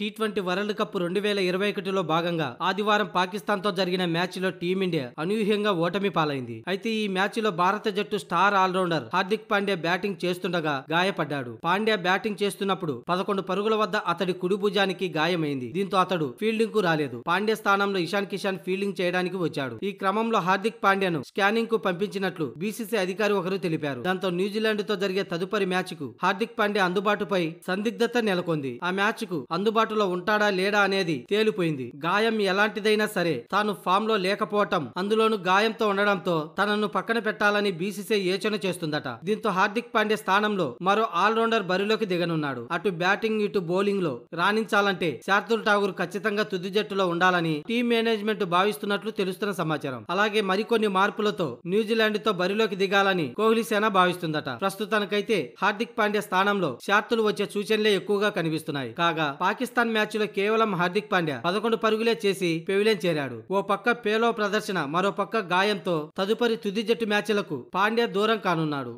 T twenty world cup రెండు వేల ఇరవై ఒకటిలో భాగంగా ఆదివారం పాకిస్తాన్తో జరిగిన మ్యాచ్లో టీమిండియా అనూహ్యంగా ఓటమి పాలైంది అయితే ఈ మ్యాచ్లో భారత జట్టు star all rounder Hardik Pandya batting చేస్తుండగా గాయపడ్డాడు పాండ్యా బ్యాటింగ్ చేస్తున్నప్పుడు పదకొండు పరుగుల వద్ద అతడి కుడి భుజానికి గాయమైంది దీంతో అతడు ఫీల్డింగ్ కు రాలేదు పాండ్యా స్థానంలో ఇషాన్ కిషాన్ ఫీల్డింగ్ చేయడానికి వచ్చాడు ఈ క్రమంలో హార్దిక్ పాండ్యాను స్కానింగ్ కు పంపించినట్లు బీసీసీ అధికారి ఒకరు తెలిపారు దాంతో న్యూజిలాండ్ తో జరిగే తదుపరి మ్యాచ్ కు హార్దిక్ పాండ్యా అందుబాటుపై సందిగ్ధత నెలకొంది ఆ మ్యాచ్ కు అందుబాటు అందుబాటులో ఉంటాడా లేడా అనేది తేలిపోయింది గాయం ఎలాంటిదైనా సరే తాను ఫామ్ లో లేకపోవటం అందులోనూ గాయంతో ఉండడంతో తనను పక్కన పెట్టాలని బీసీసీ యోచన చేస్తుందట దీంతో హార్దిక్ పాండే స్థానంలో మరో ఆల్రౌండర్ బరిలోకి దిగనున్నాడు అటు బ్యాటింగ్ ఇటు బౌలింగ్ లో రాణించాలంటే శార్దుల్ ఠాగూర్ ఖచ్చితంగా తుది జట్టులో ఉండాలని టీం మేనేజ్మెంట్ భావిస్తున్నట్లు తెలుస్తున్న సమాచారం అలాగే మరికొన్ని మార్పులతో న్యూజిలాండ్ తో బరిలోకి దిగాలని కోహ్లీ సేన భావిస్తుందట ప్రస్తుతానికైతే హార్దిక్ పాండ్యా స్థానంలో శార్తులు వచ్చే సూచనలే ఎక్కువగా కనిపిస్తున్నాయి కాగా పాకిస్తాన్ రాజస్థాన్ మ్యాచ్లో కేవలం హార్దిక్ పాండ్యా పదకొండు పరుగులే చేసి పెవిలియన్ చేరాడు ఓ పక్క పేలో ప్రదర్శన మరో పక్క గాయంతో తదుపరి తుది జట్టు మ్యాచ్లకు పాండ్యా దూరం కానున్నాడు